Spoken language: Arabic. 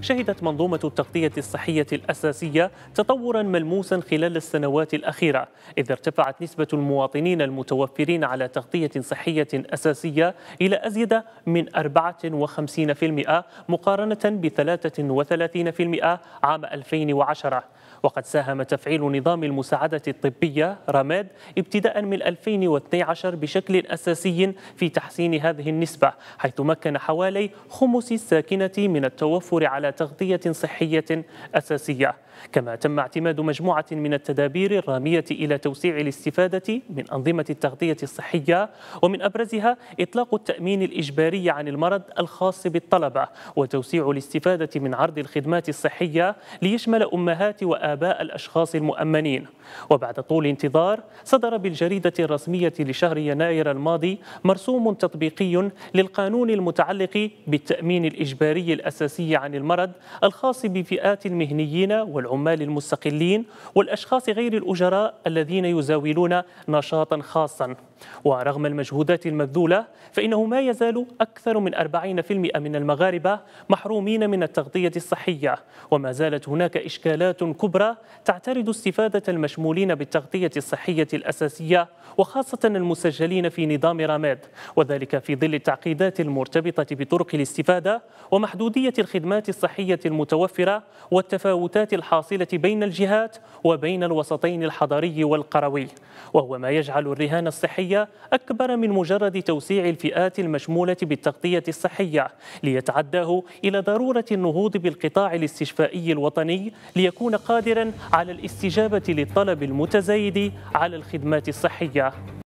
شهدت منظومة التغطية الصحية الأساسية تطورا ملموسا خلال السنوات الأخيرة إذ ارتفعت نسبة المواطنين المتوفرين على تغطية صحية أساسية إلى أزيد من 54% مقارنة ب 33% عام 2010 وقد ساهم تفعيل نظام المساعدة الطبية رماد ابتداء من 2012 بشكل أساسي في تحسين هذه النسبة حيث مكن حوالي خمس الساكنة من التوفر على تغطية تغذية صحية أساسية كما تم اعتماد مجموعة من التدابير الرامية إلى توسيع الاستفادة من أنظمة التغذية الصحية ومن أبرزها إطلاق التأمين الإجباري عن المرض الخاص بالطلبة وتوسيع الاستفادة من عرض الخدمات الصحية ليشمل أمهات وآباء الأشخاص المؤمنين وبعد طول انتظار صدر بالجريدة الرسمية لشهر يناير الماضي مرسوم تطبيقي للقانون المتعلق بالتأمين الإجباري الأساسي عن المرض المرض الخاص بفئات المهنيين والعمال المستقلين والأشخاص غير الأجراء الذين يزاولون نشاطا خاصا ورغم المجهودات المبذولة فإنه ما يزال أكثر من 40% من المغاربة محرومين من التغطية الصحية وما زالت هناك إشكالات كبرى تعترض استفادة المشمولين بالتغطية الصحية الأساسية وخاصة المسجلين في نظام راماد وذلك في ظل التعقيدات المرتبطة بطرق الاستفادة ومحدودية الخدمات الصحية الصحية المتوفرة والتفاوتات الحاصلة بين الجهات وبين الوسطين الحضري والقروي وهو ما يجعل الرهان الصحية أكبر من مجرد توسيع الفئات المشمولة بالتغطية الصحية ليتعداه إلى ضرورة النهوض بالقطاع الاستشفائي الوطني ليكون قادرا على الاستجابة للطلب المتزايد على الخدمات الصحية